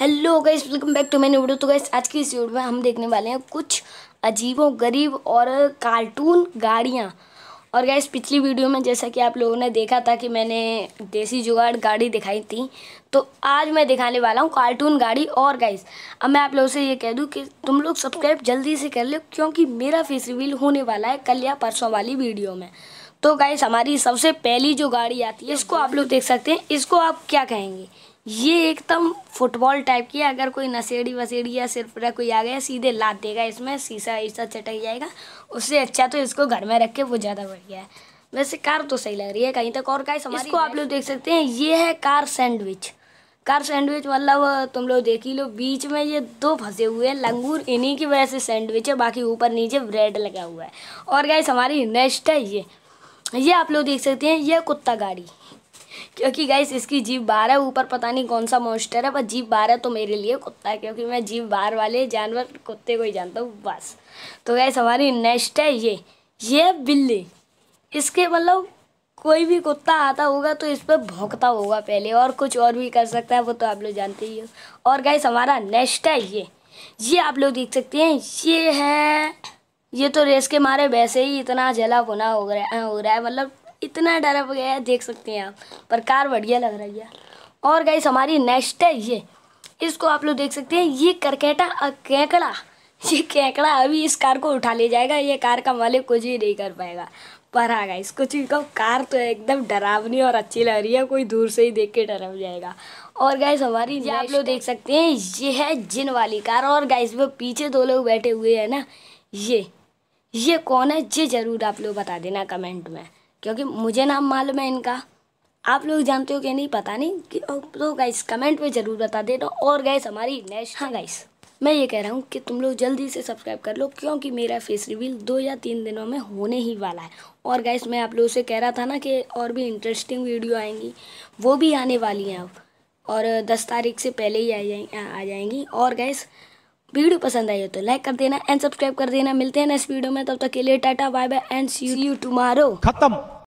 hello guys welcome back to मैंने video तो guys आज की इस वीडियो में हम देखने वाले हैं कुछ अजीबों गरीब और कार्टून गाड़ियाँ और गाइस पिछली वीडियो में जैसा कि आप लोगों ने देखा था कि मैंने देसी जुगाड़ गाड़ी दिखाई थी तो आज मैं दिखाने वाला हूँ कार्टून गाड़ी और गाइस अब मैं आप लोगों से ये कह दूँ कि तुम लोग सब्सक्राइब जल्दी से कर लो क्योंकि मेरा फेस रिवील होने वाला है कल या परसों वाली वीडियो में तो गाइस हमारी सबसे पहली जो गाड़ी आती है इसको आप लोग देख सकते हैं इसको आप क्या कहेंगे ये एकदम फुटबॉल टाइप की है अगर कोई नशेड़ी वसेड़ी या सिर्फ कोई आ गया सीधे लाद देगा इसमें शीशा ईसा चटक जाएगा उससे अच्छा तो इसको घर में रख के वो ज़्यादा बढ़िया है वैसे कार तो सही लग रही है कहीं तक और गाइस इसको आप लोग देख सकते हैं ये है कार सैंडविच कार सैंडविच मतलब तुम लोग देख ही लो बीच में ये दो फंसे हुए हैं लंगूर इन्हीं की वजह से सैंडविच है बाकी ऊपर नीचे ब्रेड लगा हुआ है और गाइस हमारी नेक्स्ट है ये ये आप लोग देख सकते हैं यह कुत्ता गाड़ी क्योंकि गाइस इसकी जीप है ऊपर पता नहीं कौन सा मॉन्स्टर है पर जीप है तो मेरे लिए कुत्ता है क्योंकि मैं जीप बार वाले जानवर कुत्ते को ही जानता हूँ बस तो गाइस हमारी नेक्स्ट है ये ये बिल्ली इसके मतलब कोई भी कुत्ता आता होगा तो इस पर भोंकता होगा पहले और कुछ और भी कर सकता है वो तो आप लोग जानते ही हो और गाइस हमारा नेक्स्ट है ये ये आप लोग देख सकते हैं ये है ये तो रेस के मारे वैसे ही इतना जला बुना हो रहा हो रहा है मतलब इतना डरप गया है देख सकते हैं आप पर कार बढ़िया लग रही है और गाइस हमारी नेक्स्ट है ये इसको आप लोग देख सकते हैं ये करकेटा कैकड़ा ये कैकड़ा अभी इस कार को उठा ले जाएगा ये कार का मालिक कुछ ही नहीं कर पाएगा पर हाँ गाइस कुछ भी कहो कार तो एकदम डरावनी और अच्छी लग रही है कोई दूर से ही देख के डरप जाएगा और गाइस हमारी ये आप लोग देख सकते हैं ये है जिन वाली कार और गाइस वो पीछे दो लोग बैठे हुए हैं ना ये ये कौन है ये ज़रूर आप लोग बता देना कमेंट में क्योंकि मुझे नाम मालूम है इनका आप लोग जानते हो कि नहीं पता नहीं कि तो गाइस कमेंट में ज़रूर बता देना और गाइस हमारी नेक्स्ट हाँ गाइस मैं ये कह रहा हूँ कि तुम लोग जल्दी से सब्सक्राइब कर लो क्योंकि मेरा फेस रिवील दो या तीन दिनों में होने ही वाला है और गाइस मैं आप लोगों से कह रहा था ना कि और भी इंटरेस्टिंग वीडियो आएंगी वो भी आने वाली हैं अब और दस तारीख से पहले ही आ जाएंगी आ जाएंगी और गैस वीडियो पसंद आई हो तो लाइक कर देना एंड सब्सक्राइब कर देना मिलते हैं नेक्स्ट वीडियो में तब तक के लिए tata bye bye and see you tomorrow खत्म